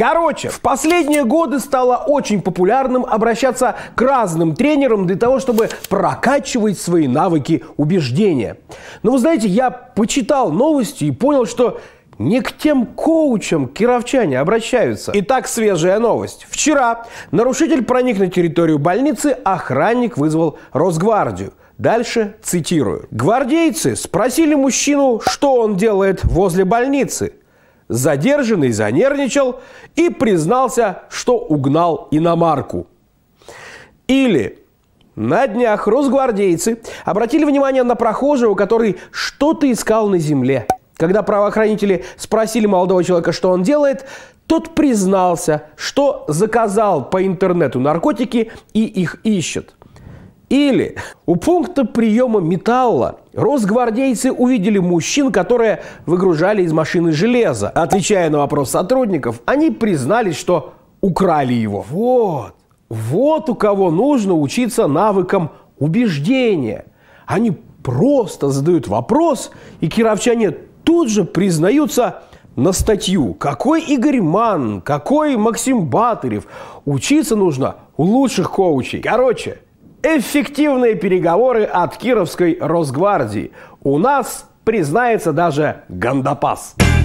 Короче, в последние годы стало очень популярным обращаться к разным тренерам для того, чтобы прокачивать свои навыки убеждения. Но вы знаете, я почитал новости и понял, что не к тем коучам кировчане обращаются. Итак, свежая новость. Вчера нарушитель проник на территорию больницы, охранник вызвал Росгвардию. Дальше цитирую. Гвардейцы спросили мужчину, что он делает возле больницы. Задержанный занервничал и признался, что угнал иномарку. Или на днях росгвардейцы обратили внимание на прохожего, который что-то искал на земле. Когда правоохранители спросили молодого человека, что он делает, тот признался, что заказал по интернету наркотики и их ищет – или у пункта приема металла росгвардейцы увидели мужчин, которые выгружали из машины железо. Отвечая на вопрос сотрудников, они признались, что украли его. Вот, вот у кого нужно учиться навыкам убеждения. Они просто задают вопрос, и кировчане тут же признаются на статью. Какой Игорь Ман, какой Максим Батырев. Учиться нужно у лучших коучей. Короче, Эффективные переговоры от Кировской Росгвардии. У нас признается даже Гандапас. Гандапас.